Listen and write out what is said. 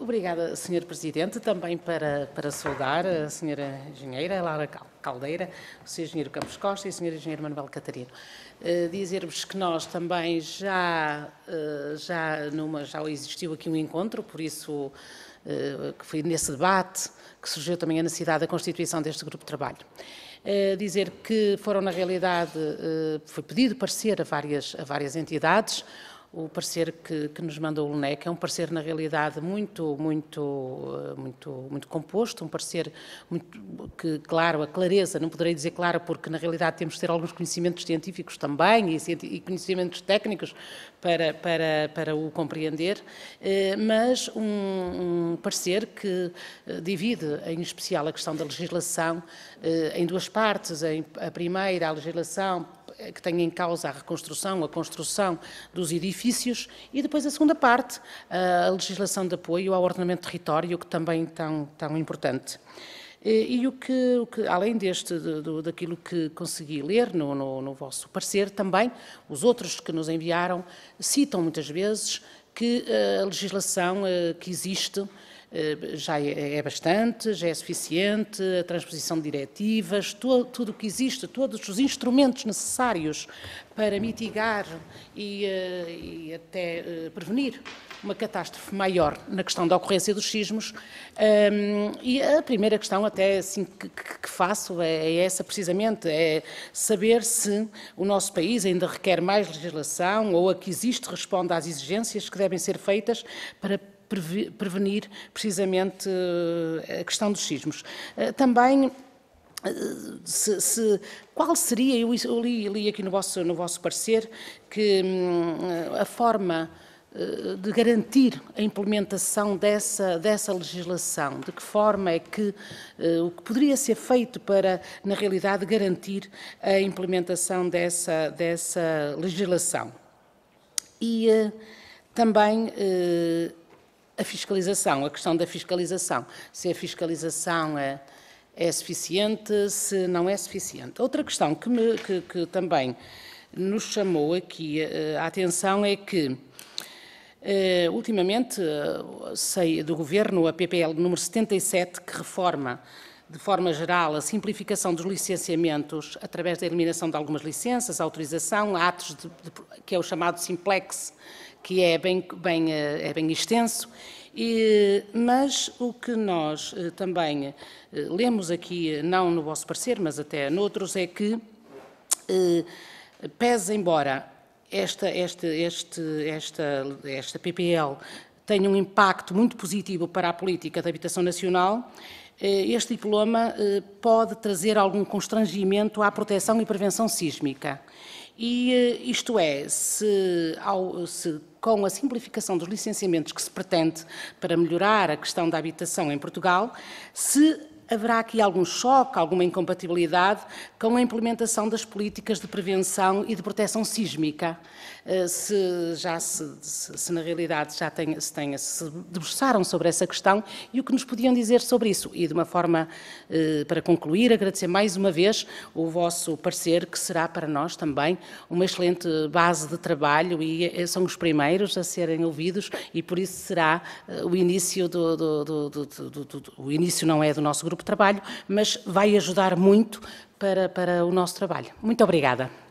Obrigada, Sr. Presidente. Também para, para saudar a Sra. Engenheira Lara Caldeira, o Sr. Engenheiro Campos Costa e o Sr. Engenheiro Manuel Catarino. Uh, Dizer-vos que nós também já, uh, já, numa, já existiu aqui um encontro, por isso uh, que foi nesse debate que surgiu também a necessidade da constituição deste grupo de trabalho. Uh, dizer que foram, na realidade, foi pedido parecer a várias, a várias entidades, o parecer que, que, nos mandou o Lunec é um parecer, na realidade, muito, muito, eh, muito, muito composto, um parecer muito, que, claro, a clareza, não poderei dizer clara, porque, na realidade, temos de ter alguns conhecimentos científicos também e, e conhecimentos técnicos para, para, para o compreender, eh, mas um, um, parecer que eh, divide, em especial, a questão da legislação em duas partes. A primeira, a legislação que tem em causa a reconstrução, a construção dos edifícios, e depois a segunda parte, a legislação de apoio ao ordenamento de território, que também é tão, tão importante. E, e o, que, o, que, além deste, do, daquilo que consegui ler no, no, no vosso parecer, também os outros que nos enviaram citam muitas vezes que eh, a legislação eh, que existe eh, já é, é bastante, já é suficiente, a transposição de diretivas, tudo o que existe, todos os instrumentos necessários para mitigar e, eh, e até eh, prevenir uma catástrofe maior na questão da ocorrência dos sismos. e a primeira questão, até assim, que, faço é, é, essa precisamente: é saber se o nosso país ainda requer mais legislação ou a que existe responde às exigências que devem ser feitas para prevenir precisamente eh, a questão dos sismos. Eh, também eh, se, se, qual seria, eu li, li, aqui no vosso, no vosso parecer, que hum, a forma de garantir a implementação dessa, dessa legislação? De que forma é que uh, o que poderia ser feito para, na realidade, garantir a implementação dessa, dessa legislação? E uh, também uh, a fiscalização, a questão da fiscalização, se a fiscalização é, é suficiente, se não é suficiente. Outra questão que, me, que, que também nos chamou aqui eh, a atenção é que Uh, ultimamente, uh, sei do Governo a PPL número 77, que reforma de forma geral a simplificação dos licenciamentos através da eliminação de algumas licenças, autorização, atos de, de, que é o chamado simplex, que é bem, bem, eh, é bem extenso, e, mas o que nós eh, também eh, lemos aqui, não no vosso parecer, mas até noutros, é que, pese embora esta, esta, este, esta, esta PPL tenha um impacto muito positivo para a política de habitação nacional, este diploma pode trazer algum constrangimento à proteção e prevenção sísmica. E eh, isto é, se, ao, se com a simplificação dos licenciamentos que se pretende para melhorar a questão da habitação em Portugal, se haverá aqui algum choque, alguma incompatibilidade com a implementação das políticas de prevenção e de proteção sísmica, eh, se já se, se na realidade já se, tenha se debruçaram sobre essa questão e o que nos podiam dizer sobre isso. E de uma forma, eh, para concluir, agradecer mais uma vez o vosso parecer, que será para nós também uma excelente base de trabalho e eh, são os primeiros a serem ouvidos e por isso será o início do, do, do, do o início não é do nosso grupo grupo de trabalho, mas vai ajudar muito para, para o nosso trabalho. Muito obrigada.